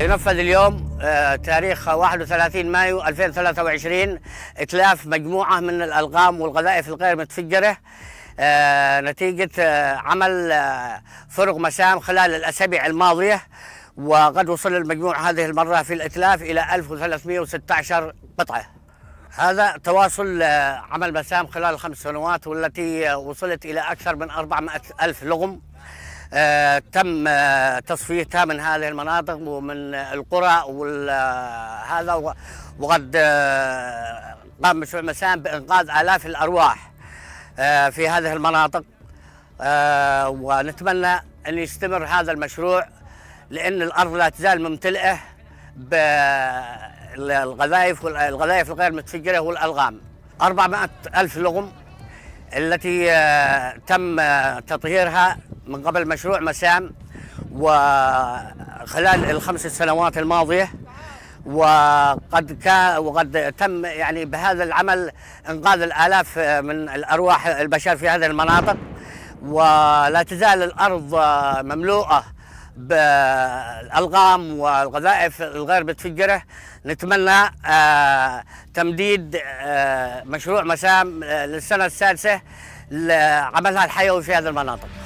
ينفذ اليوم آه، تاريخ 31 مايو 2023 إتلاف مجموعة من الألغام والقذائف الغير متفجرة آه، نتيجة آه، عمل فرق مسام خلال الأسابيع الماضية وقد وصل المجموع هذه المرة في الإتلاف إلى 1316 قطعة هذا تواصل عمل مسام خلال الخمس سنوات والتي وصلت إلى أكثر من 400 ألف لغم آه، تم آه، تصفيتها من هذه المناطق ومن القرى وهذا آه، وقد قام مشروع مسام بإنقاذ آلاف الأرواح في هذه المناطق ونتمنى أن يستمر هذا المشروع لأن الأرض لا تزال ممتلئة بالغذائف والغذائف الغير متفجرة والألغام 400 ألف لغم التي تم تطهيرها من قبل مشروع مسام وخلال الخمس سنوات الماضيه وقد كان وقد تم يعني بهذا العمل انقاذ الالاف من الارواح البشر في هذه المناطق ولا تزال الارض مملوءه بالالغام والقذائف الغير متفجره نتمنى آه، تمديد آه، مشروع مسام آه، للسنه السادسه لعملها الحيوي في هذه المناطق